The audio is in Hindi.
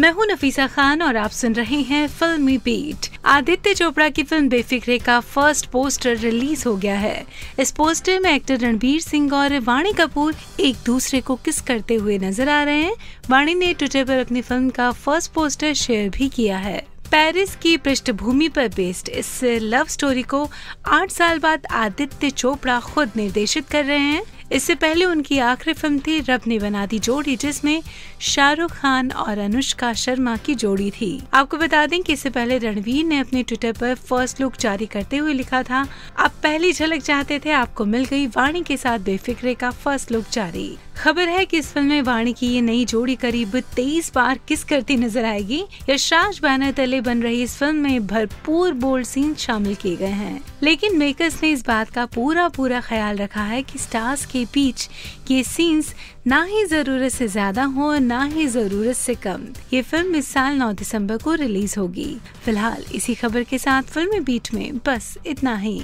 मैं हूं नफीसा खान और आप सुन रहे हैं फिल्मी बीट आदित्य चोपड़ा की फिल्म बेफिक्रे का फर्स्ट पोस्टर रिलीज हो गया है इस पोस्टर में एक्टर रणबीर सिंह और वाणी कपूर एक दूसरे को किस करते हुए नजर आ रहे हैं वाणी ने ट्विटर पर अपनी फिल्म का फर्स्ट पोस्टर शेयर भी किया है पेरिस की पृष्ठभूमि पर बेस्ड इस लव स्टोरी को आठ साल बाद आदित्य चोपड़ा खुद निर्देशित कर रहे हैं इससे पहले उनकी आखिरी फिल्म थी रब ने बना दी जोड़ी जिसमें शाहरुख खान और अनुष्का शर्मा की जोड़ी थी आपको बता दें कि इससे पहले रणवीर ने अपने ट्विटर पर फर्स्ट लुक जारी करते हुए लिखा था आप पहली झलक चाहते थे आपको मिल गई वाणी के साथ बेफिक्रे का फर्स्ट लुक जारी खबर है कि इस फिल्म में वाणी की ये नई जोड़ी करीब तेईस बार किस करती नजर आएगी यशराज बैनर तले बन रही इस फिल्म में भरपूर बोल्ड सीन शामिल किए गए हैं लेकिन मेकर्स ने इस बात का पूरा पूरा ख्याल रखा है कि स्टार्स के बीच ये सीन्स ना ही जरूरत से ज्यादा हो और ना ही जरूरत से कम ये फिल्म इस साल 9 दिसंबर को रिलीज होगी फिलहाल इसी खबर के साथ फिल्म बीट में बस इतना ही